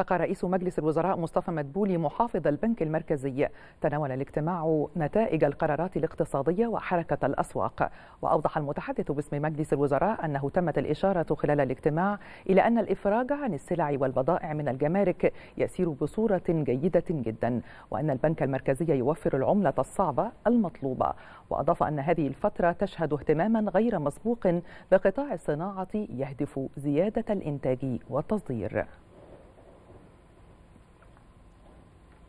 التقى رئيس مجلس الوزراء مصطفى مدبولي محافظ البنك المركزي تناول الاجتماع نتائج القرارات الاقتصادية وحركة الأسواق وأوضح المتحدث باسم مجلس الوزراء أنه تمت الإشارة خلال الاجتماع إلى أن الإفراج عن السلع والبضائع من الجمارك يسير بصورة جيدة جدا وأن البنك المركزي يوفر العملة الصعبة المطلوبة وأضاف أن هذه الفترة تشهد اهتماما غير مسبوق بقطاع الصناعة يهدف زيادة الإنتاج والتصدير